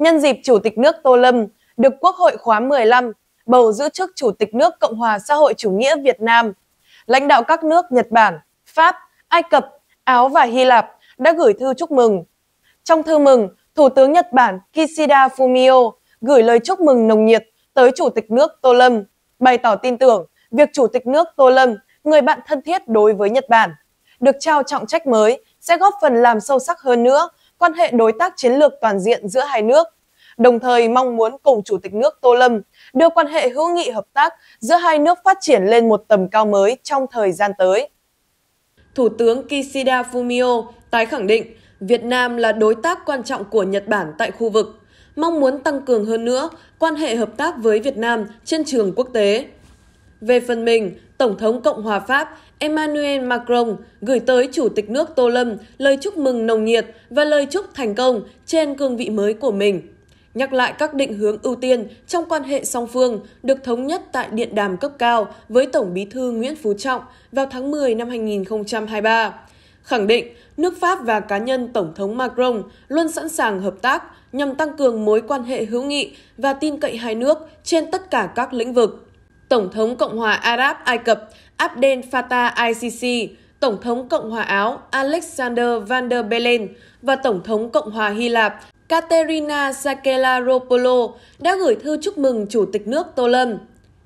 nhân dịp Chủ tịch nước Tô Lâm được Quốc hội khóa 15 bầu giữ chức Chủ tịch nước Cộng hòa xã hội chủ nghĩa Việt Nam. Lãnh đạo các nước Nhật Bản, Pháp, Ai Cập, Áo và Hy Lạp đã gửi thư chúc mừng. Trong thư mừng, Thủ tướng Nhật Bản Kishida Fumio gửi lời chúc mừng nồng nhiệt tới Chủ tịch nước Tô Lâm, bày tỏ tin tưởng việc Chủ tịch nước Tô Lâm, người bạn thân thiết đối với Nhật Bản, được trao trọng trách mới sẽ góp phần làm sâu sắc hơn nữa quan hệ đối tác chiến lược toàn diện giữa hai nước, đồng thời mong muốn cùng Chủ tịch nước Tô Lâm đưa quan hệ hữu nghị hợp tác giữa hai nước phát triển lên một tầm cao mới trong thời gian tới. Thủ tướng Kishida Fumio tái khẳng định Việt Nam là đối tác quan trọng của Nhật Bản tại khu vực, mong muốn tăng cường hơn nữa quan hệ hợp tác với Việt Nam trên trường quốc tế. Về phần mình, Tổng thống Cộng hòa Pháp Emmanuel Macron gửi tới Chủ tịch nước Tô Lâm lời chúc mừng nồng nhiệt và lời chúc thành công trên cương vị mới của mình. Nhắc lại các định hướng ưu tiên trong quan hệ song phương được thống nhất tại điện đàm cấp cao với Tổng bí thư Nguyễn Phú Trọng vào tháng 10 năm 2023. Khẳng định, nước Pháp và cá nhân Tổng thống Macron luôn sẵn sàng hợp tác nhằm tăng cường mối quan hệ hữu nghị và tin cậy hai nước trên tất cả các lĩnh vực Tổng thống Cộng hòa Arab Ai Cập Abdel Fattah al-Sisi, Tổng thống Cộng hòa Áo Alexander Van der Bellen và Tổng thống Cộng hòa Hy Lạp Katerina Sakellaropoulou đã gửi thư chúc mừng Chủ tịch nước Tô Lâm.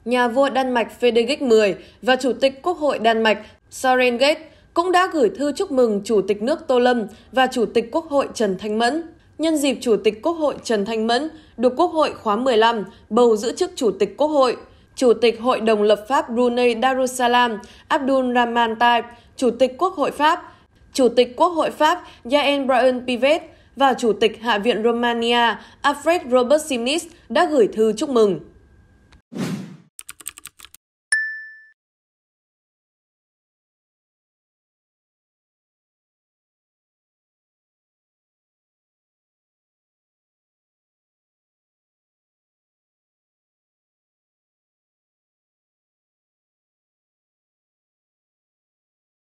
Nhà vua Đan Mạch Frederik X và Chủ tịch Quốc hội Đan Mạch Søren Gate cũng đã gửi thư chúc mừng Chủ tịch nước Tô Lâm và Chủ tịch Quốc hội Trần Thanh Mẫn. Nhân dịp Chủ tịch Quốc hội Trần Thanh Mẫn được Quốc hội khóa 15 bầu giữ chức Chủ tịch Quốc hội, Chủ tịch Hội đồng lập pháp Brunei Darussalam Abdul Rahman Taib, Chủ tịch Quốc hội Pháp, Chủ tịch Quốc hội Pháp Yael Brian Pivet và Chủ tịch Hạ viện Romania Alfred Robert Simnis đã gửi thư chúc mừng.